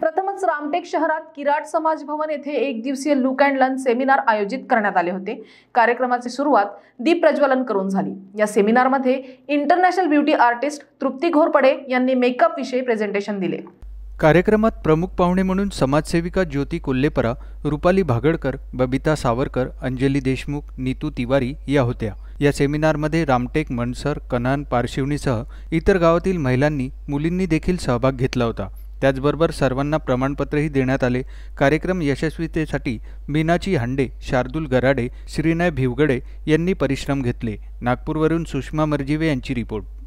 प्रथमच रामटेक शहरात किराट समाज भवन येथे एक दिवसीय लुक अँड लर्न सेमिनार आयोजित करण्यात आले होते कार्यक्रमाची सुरुवात दीप प्रज्वलन करून झाली या सेमिनारमध्ये international beauty artist Trupti Ghorpade यांनी मेकअप विषयी प्रेझेंटेशन दिले कार्यक्रमात प्रमुख पाहुणे म्हणून समाजसेविका ज्योती कोल्हेपरा रुपाली भागडकर बबिता सावरकर अंजली देशमुख नीतू तिवारी या होत्या या सेमिनारमध्ये रामटेक मनसर कनान पारशिवणीसह इतर गावातील महिलांनी मुलींनी देखील सहभाग घेतला होता त्याचबरोबर सर्वांना प्रमाणपत्रही देण्यात आले कार्यक्रम यशस्वीतेसाठी मीनाची हांडे शार्दूल गराडे श्रीनय भिवगडे यांनी परिश्रम घेतले नागपूरवरून सुषमा मर्जीवे यांची रिपोर्ट